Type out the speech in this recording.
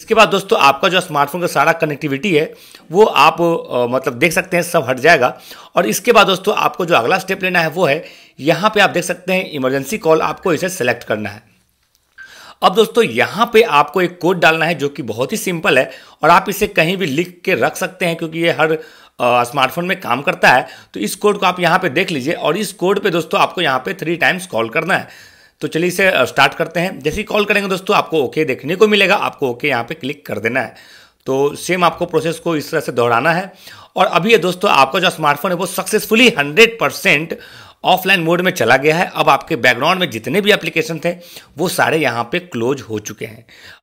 इसके बाद दोस्तों आपका जो स्मार्टफोन का सारा कनेक्टिविटी है वो आप आ, मतलब देख सकते हैं सब हट जाएगा और इसके बाद दोस्तों आपको जो अगला स्टेप लेना है वो है यहाँ पे आप देख सकते हैं इमरजेंसी कॉल आपको इसे सेलेक्ट करना है अब दोस्तों यहाँ पे आपको एक कोड डालना है जो कि बहुत ही सिंपल है और आप इसे कहीं भी लिख के रख सकते हैं क्योंकि ये हर स्मार्टफोन में काम करता है तो इस कोड को आप यहाँ पे देख लीजिए और इस कोड पे दोस्तों आपको यहाँ पे थ्री टाइम्स कॉल करना है तो चलिए इसे स्टार्ट करते हैं जैसे ही कॉल करेंगे दोस्तों आपको ओके देखने को मिलेगा आपको ओके यहाँ पे क्लिक कर देना है तो सेम आपको प्रोसेस को इस तरह से दोहराना है और अभी ये दोस्तों आपका जो स्मार्टफोन है वो successfully hundred percent offline mode में चला गया है अब आपके बैकग्राउंड में जितने भी एप्लीकेशन थे वो सारे यहाँ पे क्लोज हो चुके हैं